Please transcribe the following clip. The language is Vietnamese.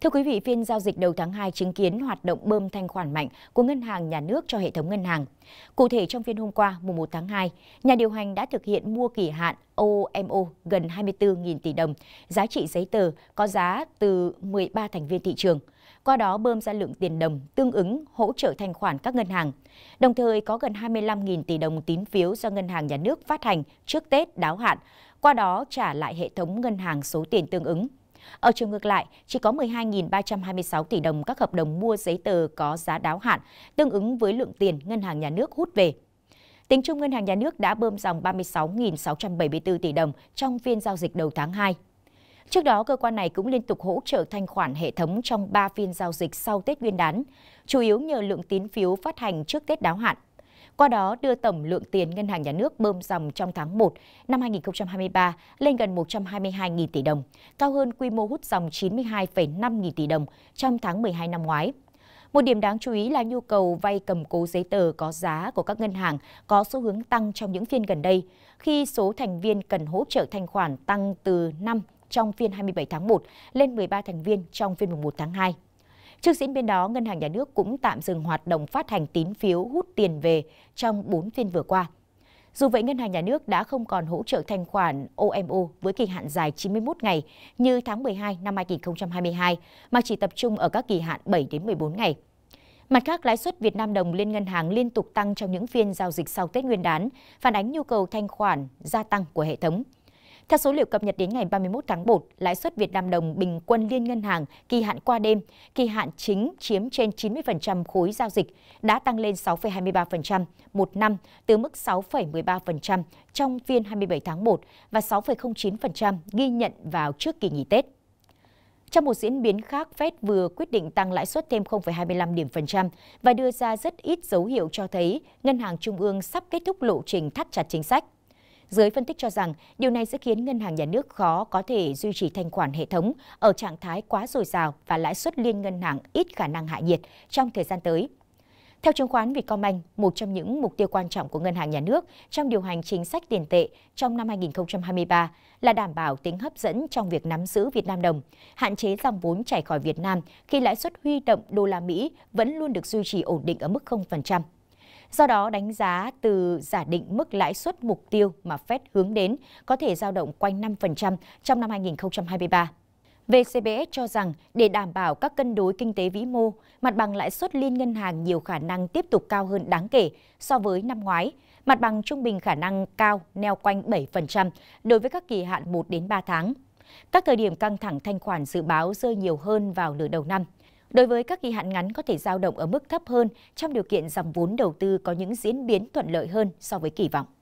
Thưa quý vị, phiên giao dịch đầu tháng 2 chứng kiến hoạt động bơm thanh khoản mạnh của ngân hàng nhà nước cho hệ thống ngân hàng. Cụ thể trong phiên hôm qua, mùng 1 tháng 2, nhà điều hành đã thực hiện mua kỳ hạn OMO gần 24.000 tỷ đồng, giá trị giấy tờ có giá từ 13 thành viên thị trường. Qua đó bơm ra lượng tiền đồng tương ứng hỗ trợ thanh khoản các ngân hàng. Đồng thời có gần 25.000 tỷ đồng tín phiếu do ngân hàng nhà nước phát hành trước Tết đáo hạn, qua đó trả lại hệ thống ngân hàng số tiền tương ứng. Ở chiều ngược lại, chỉ có 12.326 tỷ đồng các hợp đồng mua giấy tờ có giá đáo hạn, tương ứng với lượng tiền ngân hàng nhà nước hút về. Tính chung ngân hàng nhà nước đã bơm dòng 36.674 tỷ đồng trong phiên giao dịch đầu tháng 2. Trước đó, cơ quan này cũng liên tục hỗ trợ thanh khoản hệ thống trong 3 phiên giao dịch sau Tết Nguyên đán, chủ yếu nhờ lượng tín phiếu phát hành trước Tết đáo hạn qua đó đưa tổng lượng tiền ngân hàng nhà nước bơm dòng trong tháng 1 năm 2023 lên gần 122.000 tỷ đồng, cao hơn quy mô hút dòng 92,5 nghìn tỷ đồng trong tháng 12 năm ngoái. Một điểm đáng chú ý là nhu cầu vay cầm cố giấy tờ có giá của các ngân hàng có xu hướng tăng trong những phiên gần đây, khi số thành viên cần hỗ trợ thanh khoản tăng từ 5 trong phiên 27 tháng 1 lên 13 thành viên trong phiên 1 tháng 2. Trước diễn biến đó, Ngân hàng Nhà nước cũng tạm dừng hoạt động phát hành tín phiếu hút tiền về trong 4 phiên vừa qua. Dù vậy, Ngân hàng Nhà nước đã không còn hỗ trợ thanh khoản OMO với kỳ hạn dài 91 ngày như tháng 12 năm 2022, mà chỉ tập trung ở các kỳ hạn 7 đến 14 ngày. Mặt khác, lãi suất Việt Nam đồng liên ngân hàng liên tục tăng trong những phiên giao dịch sau Tết Nguyên đán, phản ánh nhu cầu thanh khoản gia tăng của hệ thống. Theo số liệu cập nhật đến ngày 31 tháng 1, lãi suất Việt Nam đồng bình quân liên ngân hàng kỳ hạn qua đêm, kỳ hạn chính chiếm trên 90% khối giao dịch đã tăng lên 6,23% một năm từ mức 6,13% trong phiên 27 tháng 1 và 6,09% ghi nhận vào trước kỳ nghỉ Tết. Trong một diễn biến khác, Fed vừa quyết định tăng lãi suất thêm 0,25 điểm phần trăm và đưa ra rất ít dấu hiệu cho thấy ngân hàng trung ương sắp kết thúc lộ trình thắt chặt chính sách. Giới phân tích cho rằng điều này sẽ khiến ngân hàng nhà nước khó có thể duy trì thanh khoản hệ thống ở trạng thái quá dồi dào và lãi suất liên ngân hàng ít khả năng hạ nhiệt trong thời gian tới. Theo chứng khoán Vietcombank, một trong những mục tiêu quan trọng của ngân hàng nhà nước trong điều hành chính sách tiền tệ trong năm 2023 là đảm bảo tính hấp dẫn trong việc nắm giữ Việt Nam đồng, hạn chế dòng vốn chảy khỏi Việt Nam khi lãi suất huy động đô la Mỹ vẫn luôn được duy trì ổn định ở mức 0%. Do đó, đánh giá từ giả định mức lãi suất mục tiêu mà Fed hướng đến có thể dao động quanh 5% trong năm 2023. VCBS cho rằng để đảm bảo các cân đối kinh tế vĩ mô, mặt bằng lãi suất liên ngân hàng nhiều khả năng tiếp tục cao hơn đáng kể so với năm ngoái. Mặt bằng trung bình khả năng cao neo quanh 7% đối với các kỳ hạn 1 đến 3 tháng. Các thời điểm căng thẳng thanh khoản dự báo rơi nhiều hơn vào nửa đầu năm. Đối với các kỳ hạn ngắn có thể dao động ở mức thấp hơn trong điều kiện dòng vốn đầu tư có những diễn biến thuận lợi hơn so với kỳ vọng.